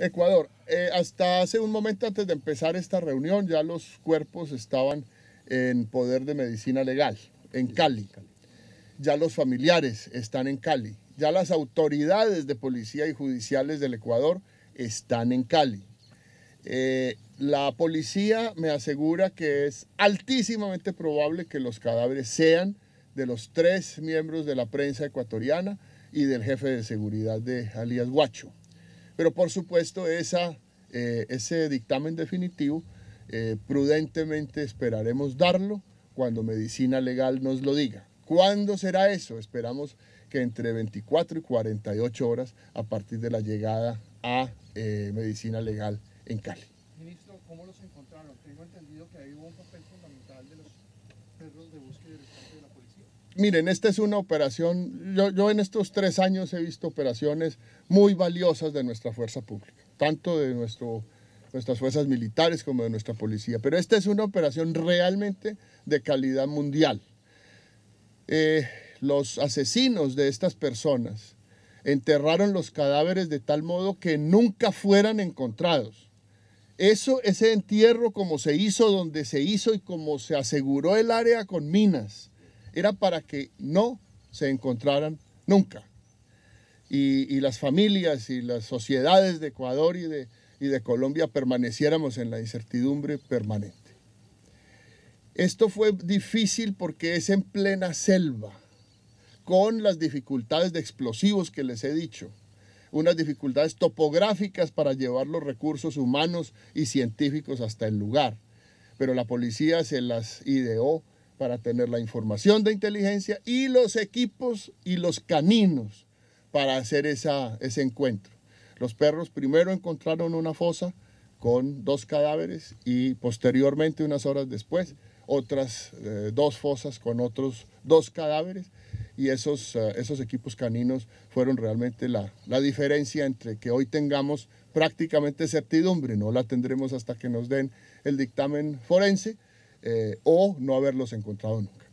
Ecuador, eh, hasta hace un momento antes de empezar esta reunión ya los cuerpos estaban en poder de medicina legal, en Cali. Ya los familiares están en Cali. Ya las autoridades de policía y judiciales del Ecuador están en Cali. Eh, la policía me asegura que es altísimamente probable que los cadáveres sean de los tres miembros de la prensa ecuatoriana y del jefe de seguridad de alias Guacho. Pero por supuesto, esa, eh, ese dictamen definitivo eh, prudentemente esperaremos darlo cuando medicina legal nos lo diga. ¿Cuándo será eso? Esperamos que entre 24 y 48 horas a partir de la llegada a eh, medicina legal en Cali. Ministro, ¿cómo los encontraron? Tengo entendido que ahí hubo un papel fundamental de los perros de búsqueda de la policía miren, esta es una operación, yo, en estos tres años he visto operaciones muy valiosas de nuestra fuerza pública, tanto de nuestro, nuestras fuerzas militares como de nuestra policía, pero esta es una operación realmente de calidad mundial. Eh, los asesinos de estas personas enterraron los cadáveres de tal modo que nunca fueran encontrados. Eso, ese entierro como se hizo, donde se hizo y como se aseguró el área con minas, era para que no se encontraran nunca. Y, las familias y las sociedades de Ecuador y de, y de Colombia permaneciéramos en la incertidumbre permanente. Esto fue difícil porque es en plena selva, con las dificultades de explosivos que les he dicho, unas dificultades topográficas para llevar los recursos humanos y científicos hasta el lugar. Pero la policía se las ideó para tener la información de inteligencia y los equipos y los caninos para hacer ese encuentro. Los perros primero encontraron una fosa con dos cadáveres y posteriormente, unas horas después, otras eh, dos fosas con otros dos cadáveres y esos, eh, esos equipos caninos fueron realmente la diferencia entre que hoy tengamos prácticamente certidumbre, no la tendremos hasta que nos den el dictamen forense, eh, o no haberlos encontrado nunca.